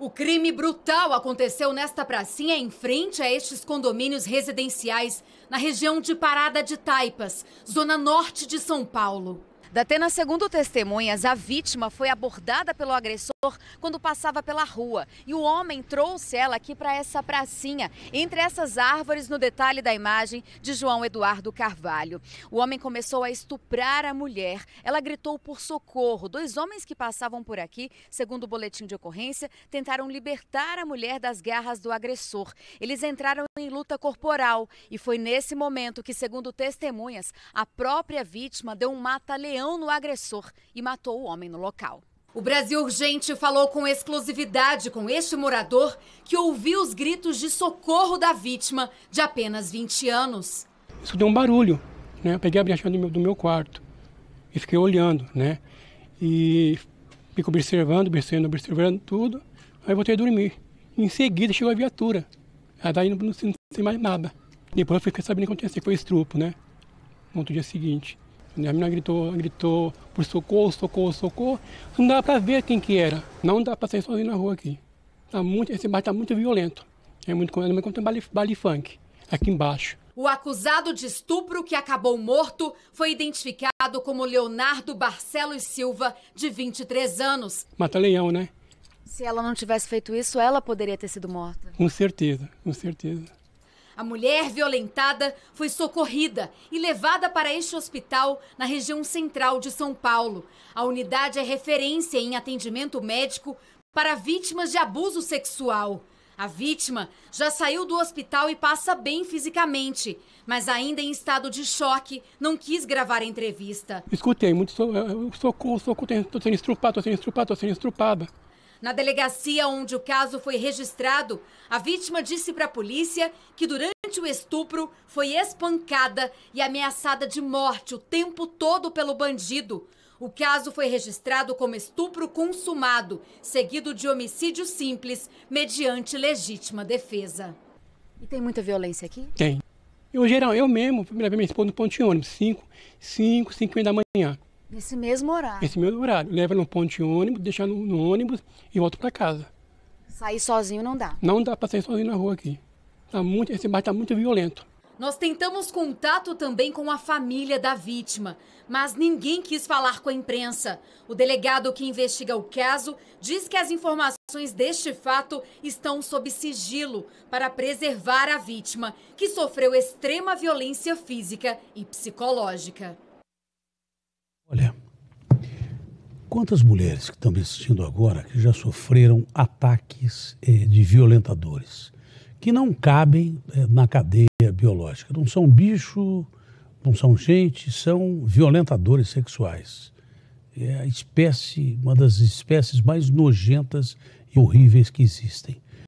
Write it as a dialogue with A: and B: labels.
A: O crime brutal aconteceu nesta pracinha em frente a estes condomínios residenciais, na região de Parada de Taipas, zona norte de São Paulo. Datena, segundo testemunhas, a vítima foi abordada pelo agressor quando passava pela rua. E o homem trouxe ela aqui para essa pracinha, entre essas árvores, no detalhe da imagem de João Eduardo Carvalho. O homem começou a estuprar a mulher. Ela gritou por socorro. Dois homens que passavam por aqui, segundo o boletim de ocorrência, tentaram libertar a mulher das garras do agressor. Eles entraram em luta corporal e foi nesse momento que, segundo testemunhas, a própria vítima deu um mata-leão canhão no agressor e matou o homem no local. O Brasil Urgente falou com exclusividade com este morador que ouviu os gritos de socorro da vítima, de apenas 20 anos.
B: Isso deu um barulho, né? Eu peguei a brecha do meu, do meu quarto e fiquei olhando, né? E fico observando, observando, observando tudo. Aí voltei a dormir. Em seguida chegou a viatura. Aí daí não, não, não, não sei mais nada. Depois eu fiquei sabendo o que aconteceu, foi estrupo, né? No outro dia seguinte. A menina gritou, gritou por socorro, socorro, socorro. Não dá para ver quem que era. Não dá para sair sozinho na rua aqui. Tá muito, esse bairro está muito violento. É muito é como tem baile, baile funk aqui embaixo.
A: O acusado de estupro que acabou morto foi identificado como Leonardo Barcelos Silva, de 23 anos.
B: Mata leão, né?
A: Se ela não tivesse feito isso, ela poderia ter sido morta.
B: Com certeza, com certeza.
A: A mulher violentada foi socorrida e levada para este hospital na região central de São Paulo. A unidade é referência em atendimento médico para vítimas de abuso sexual. A vítima já saiu do hospital e passa bem fisicamente, mas ainda em estado de choque, não quis gravar a entrevista.
B: Escutei muito socorro, socorro, estou sendo estrupada, estou sendo estrupada, estou sendo estrupada.
A: Na delegacia onde o caso foi registrado, a vítima disse para a polícia que durante o estupro foi espancada e ameaçada de morte o tempo todo pelo bandido. O caso foi registrado como estupro consumado, seguido de homicídio simples, mediante legítima defesa. E tem muita violência aqui?
B: Tem. Eu, geral, eu mesmo, minha esposa no ponto de ônibus, 5, 5, 5 da manhã.
A: Nesse mesmo horário?
B: Nesse mesmo horário. Leva no ponto de ônibus, deixa no, no ônibus e volta para casa.
A: Sair sozinho não dá?
B: Não dá para sair sozinho na rua aqui. Tá muito, esse bairro está muito violento.
A: Nós tentamos contato também com a família da vítima, mas ninguém quis falar com a imprensa. O delegado que investiga o caso diz que as informações deste fato estão sob sigilo para preservar a vítima, que sofreu extrema violência física e psicológica.
B: Olha, quantas mulheres que estão me assistindo agora que já sofreram ataques eh, de violentadores que não cabem eh, na cadeia biológica? Não são bicho, não são gente, são violentadores sexuais. É a espécie, uma das espécies mais nojentas e horríveis que existem.